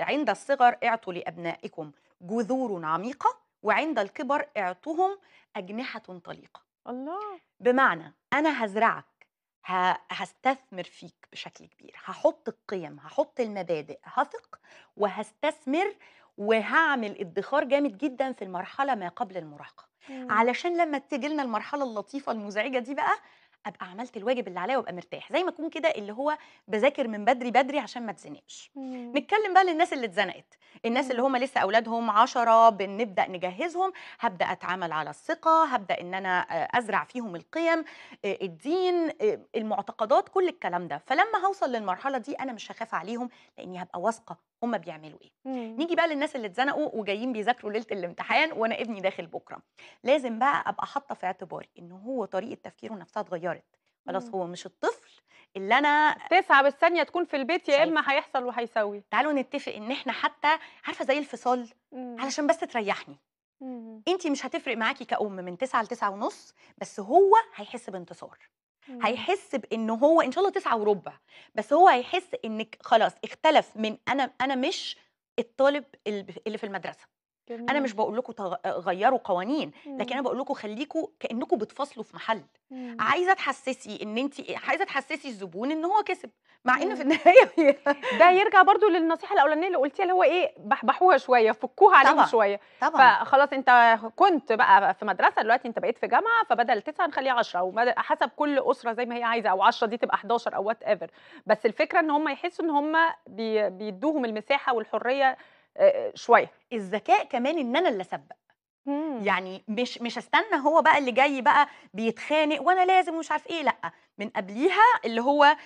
عند الصغر اعطوا لأبنائكم جذور عميقة وعند الكبر اعطهم أجنحة طليقة الله بمعنى أنا هزرعك هستثمر فيك بشكل كبير هحط القيم هحط المبادئ هثق وهستثمر وهعمل ادخار جامد جدا في المرحله ما قبل المراهقه علشان لما تيجي لنا المرحله اللطيفه المزعجه دي بقى ابقى عملت الواجب اللي عليا وابقى مرتاح زي ما اكون كده اللي هو بذاكر من بدري بدري عشان ما اتزنقش نتكلم بقى للناس اللي اتزنقت الناس اللي هم لسه اولادهم عشرة بنبدا نجهزهم هبدا اتعامل على الثقه هبدا ان انا آه، ازرع فيهم القيم آه، الدين آه، المعتقدات كل الكلام ده فلما هوصل للمرحله دي انا مش هخاف عليهم لاني هبقى واثقه هم بيعملوا ايه مم. نيجي بقى للناس اللي اتزنقوا وجايين بيذاكروا ليله الامتحان وانا ابني داخل بكره لازم بقى ابقى حاطه في اعتباري ان هو طريقه تفكيره نفسها اتغيرت خلاص إمم. هو مش الطفل اللي انا تسعة بالثانيه تكون في البيت يا اما هيحصل وهيسوي تعالوا نتفق ان احنا حتى عارفه زي الفصال مم. علشان بس تريحني إمم. انت مش هتفرق معاكي كأم من 9 ل 9 ونص بس هو هيحس بانتصار هيحس بان هو ان شاء الله تسعة وربع بس هو هيحس انك خلاص اختلف من انا انا مش الطالب اللي في المدرسه جميل. انا مش بقول لكم تغ... غيروا قوانين مم. لكن إمم. انا بقول لكم خليكم كانكم بتفصلوا في محل مم. عايزه تحسسي ان انت عايزه تحسسي الزبون ان هو كسب مع ان في إمم. النهايه ده يرجع برضو للنصيحه الاولانيه اللي قلتيها اللي هو ايه بحبحوها شويه فكوها عليهم طبعا. شويه طبعا فخلاص انت كنت بقى في مدرسه دلوقتي انت بقيت في جامعه فبدل تسعه نخليها 10 وحسب كل اسره زي ما هي عايزه او 10 دي تبقى 11 او وات ايفر بس الفكره ان هم يحسوا ان هم بيدوهم المساحه والحريه شويه الذكاء كمان ان انا اللي اسبق إمم. يعني مش مش استنى هو بقى اللي جاي بقى بيتخانق وانا لازم ومش عارف ايه لا من قبليها اللي هو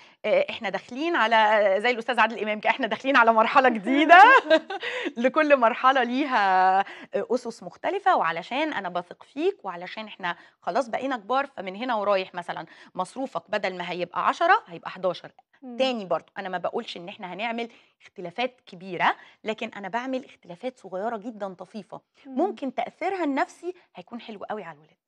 احنا داخلين على زي الاستاذ عادل امام احنا داخلين على مرحله جديده لكل مرحله ليها اسس مختلفه وعلشان انا بثق فيك وعلشان احنا خلاص بقينا كبار فمن هنا ورايح مثلا مصروفك بدل ما هيبقى 10 هيبقى 11 مم. تاني برضو انا ما بقولش ان احنا هنعمل اختلافات كبيره لكن انا بعمل اختلافات صغيره جدا طفيفه مم. ممكن تاثيرها النفسي هيكون حلو قوي على الولاد